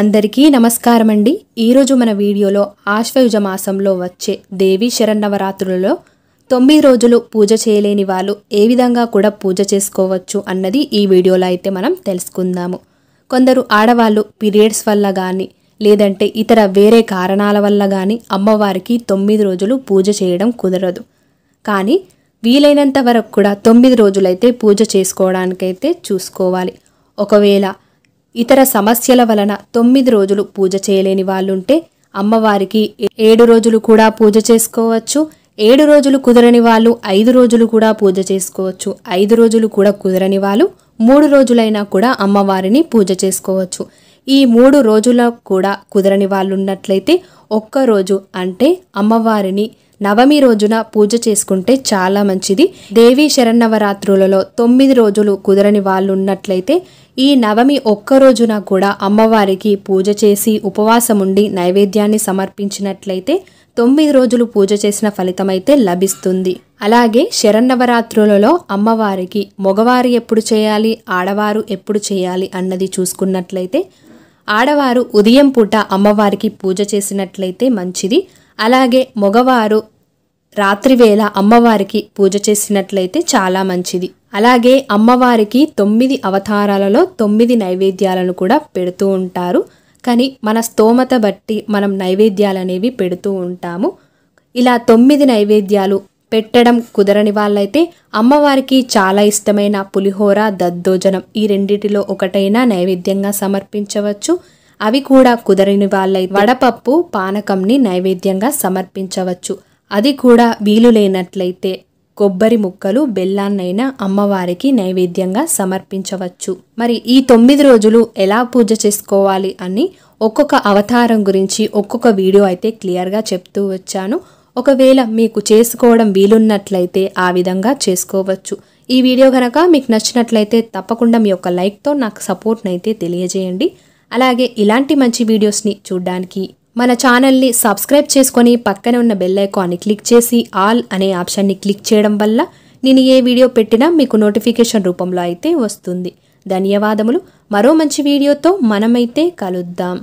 అందరికీ నమస్కారం అండి ఈరోజు మన వీడియోలో ఆశ్వయుజ మాసంలో వచ్చే దేవి శరన్నవరాత్రులలో తొమ్మిది రోజులు పూజ చేయలేని వాళ్ళు ఏ విధంగా కూడా పూజ చేసుకోవచ్చు అన్నది ఈ వీడియోలో అయితే మనం తెలుసుకుందాము కొందరు ఆడవాళ్ళు పీరియడ్స్ వల్ల కానీ లేదంటే ఇతర వేరే కారణాల వల్ల కానీ అమ్మవారికి తొమ్మిది రోజులు పూజ చేయడం కుదరదు కానీ వీలైనంత వరకు కూడా తొమ్మిది రోజులైతే పూజ చేసుకోవడానికైతే చూసుకోవాలి ఒకవేళ ఇతర సమస్యల వలన తొమ్మిది రోజులు పూజ చేయలేని వాళ్ళుంటే అమ్మవారికి ఏడు రోజులు కూడా పూజ చేసుకోవచ్చు ఏడు రోజులు కుదరని వాళ్ళు ఐదు రోజులు కూడా పూజ చేసుకోవచ్చు ఐదు రోజులు కూడా కుదరని వాళ్ళు మూడు రోజులైనా కూడా అమ్మవారిని పూజ చేసుకోవచ్చు ఈ మూడు రోజుల కూడా కుదరని వాళ్ళు ఉన్నట్లయితే ఒక్కరోజు అంటే అమ్మవారిని నవమి రోజున పూజ చేసుకుంటే చాలా మంచిది దేవీ శరన్నవరాత్రులలో తొమ్మిది రోజులు కుదరని వాళ్ళు ఉన్నట్లయితే ఈ నవమి ఒక్క రోజున కూడా అమ్మవారికి పూజ చేసి ఉపవాసం ఉండి నైవేద్యాన్ని సమర్పించినట్లయితే తొమ్మిది రోజులు పూజ చేసిన ఫలితమైతే లభిస్తుంది అలాగే శరన్నవరాత్రులలో అమ్మవారికి మగవారు ఎప్పుడు చేయాలి ఆడవారు ఎప్పుడు చేయాలి అన్నది చూసుకున్నట్లయితే ఆడవారు ఉదయం పూట అమ్మవారికి పూజ చేసినట్లయితే మంచిది అలాగే మగవారు రాత్రివేళ అమ్మవారికి పూజ చేసినట్లయితే చాలా మంచిది అలాగే అమ్మవారికి తొమ్మిది అవతారాలలో తొమ్మిది నైవేద్యాలను కూడా పెడుతూ ఉంటారు కానీ మన స్తోమత బట్టి మనం నైవేద్యాలు అనేవి పెడుతూ ఉంటాము ఇలా తొమ్మిది నైవేద్యాలు పెట్టడం కుదరని వాళ్ళైతే అమ్మవారికి చాలా ఇష్టమైన పులిహోర దద్దోజనం ఈ రెండిటిలో ఒకటైనా నైవేద్యంగా సమర్పించవచ్చు అవి కూడా కుదరని వాళ్ళై వడపప్పు పానకంని నైవేద్యంగా సమర్పించవచ్చు అది కూడా వీలు లేనట్లయితే కొబ్బరి ముక్కలు బెల్లాన్నైనా అమ్మవారికి నైవేద్యంగా సమర్పించవచ్చు మరి ఈ తొమ్మిది రోజులు ఎలా పూజ చేసుకోవాలి అని ఒక్కొక్క అవతారం గురించి ఒక్కొక్క వీడియో అయితే క్లియర్గా చెప్తూ వచ్చాను ఒకవేళ మీకు చేసుకోవడం వీలున్నట్లయితే ఆ విధంగా చేసుకోవచ్చు ఈ వీడియో కనుక మీకు నచ్చినట్లయితే తప్పకుండా మీ యొక్క లైక్తో నాకు సపోర్ట్నైతే తెలియజేయండి అలాగే ఇలాంటి మంచి వీడియోస్ని చూడడానికి మన ఛానల్ని సబ్స్క్రైబ్ చేసుకొని పక్కన ఉన్న బెల్ ఐకాన్ని క్లిక్ చేసి ఆల్ అనే ఆప్షన్ని క్లిక్ చేయడం వల్ల నేను ఏ వీడియో పెట్టినా మీకు నోటిఫికేషన్ రూపంలో అయితే వస్తుంది ధన్యవాదములు మరో మంచి వీడియోతో మనమైతే కలుద్దాం